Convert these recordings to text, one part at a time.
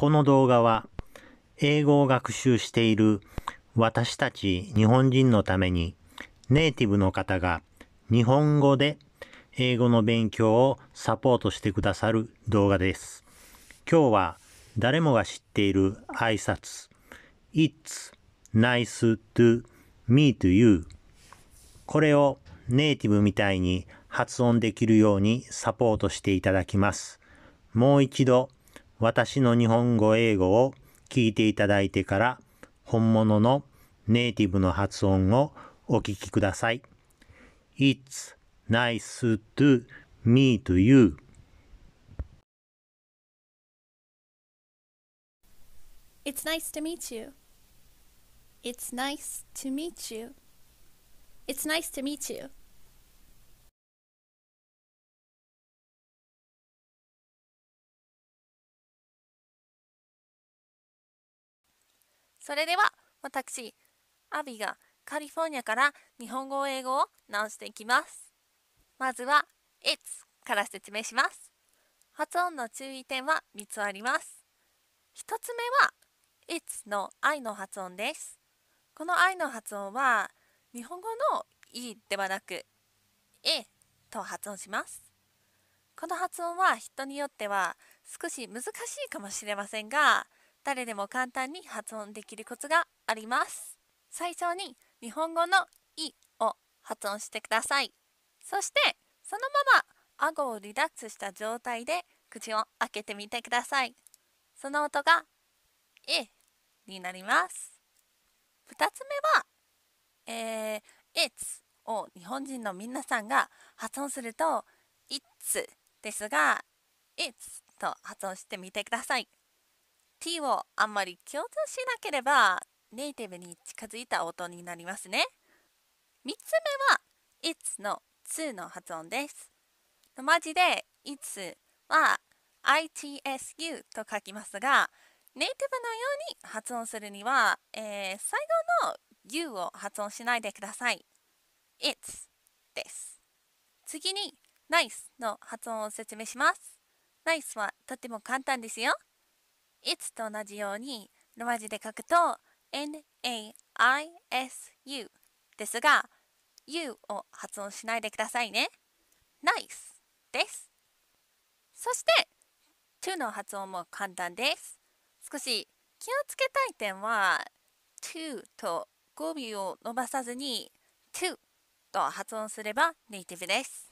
この動画は英語を学習している私たち日本人のためにネイティブの方が日本語で英語の勉強をサポートしてくださる動画です。今日は誰もが知っている挨拶 It's nice to meet you これをネイティブみたいに発音できるようにサポートしていただきます。もう一度私の日本語英語を聞いていただいてから本物のネイティブの発音をお聞きください。It's nice to meet you. It's nice to meet you. It's nice to meet you. It's nice to meet you. それでは私アビがカリフォルニアから日本語英語を直していきますまずは It's から説明します発音の注意点は3つあります1つ目は It's の I の発音ですこの I の発音は日本語の E ではなく A と発音しますこの発音は人によっては少し難しいかもしれませんが誰でも簡単に発音できるコツがあります最初に日本語の「い」を発音してくださいそしてそのまま顎をリラックスした状態で口を開けてみてくださいその音が「え」になります2つ目は「えー、it's」を日本人の皆さんが発音すると「it's」ですが「it's」と発音してみてください T をあんまり強調しなければネイティブに近づいた音になりますね。3つ目は It's の2の発音です。マジで It's は ITSU と書きますがネイティブのように発音するには、えー、最後の U を発音しないでください。It's です。次に Nice の発音を説明します。Nice はとても簡単ですよ。i t と同じようにローマ字で書くと NAISU ですが U を発音しないでくださいね。ナイスですそして to の発音も簡単です少し気をつけたい点は to と語尾を伸ばさずに to と発音すればネイティブです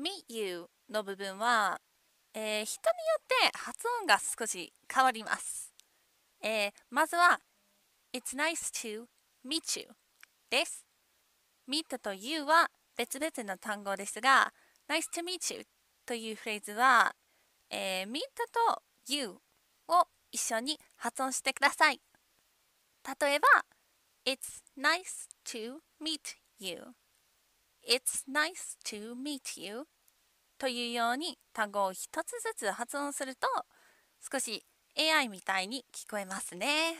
meet you の部分はえー、人によって発音が少し変わります。えー、まずは、It's nice to meet you です。meet と you は別々の単語ですが、nice to meet you というフレーズは、えー、meet と you を一緒に発音してください。例えば、It's nice to meet you. It's nice to meet you. というように単語を一つずつ発音すると少し AI みたいに聞こえますね。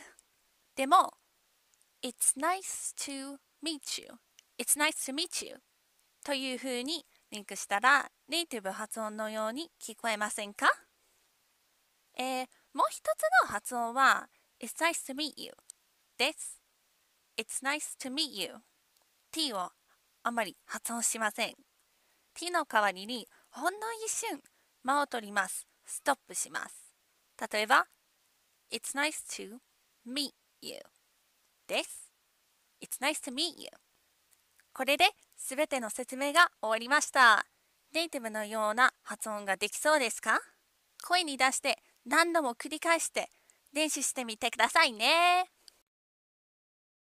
でも、It's nice to meet you. It's nice to meet you. というふうにリンクしたらネイティブ発音のように聞こえませんかえー、もう一つの発音は It's nice to meet you です。It's nice to meet you. t をあまり発音しません。t の代わりにほんの一瞬間を取ります。ストップします。例えば、It's nice to meet you です。It's nice to meet you これで全ての説明が終わりました。ネイティブのような発音ができそうですか声に出して何度も繰り返して練習してみてくださいね。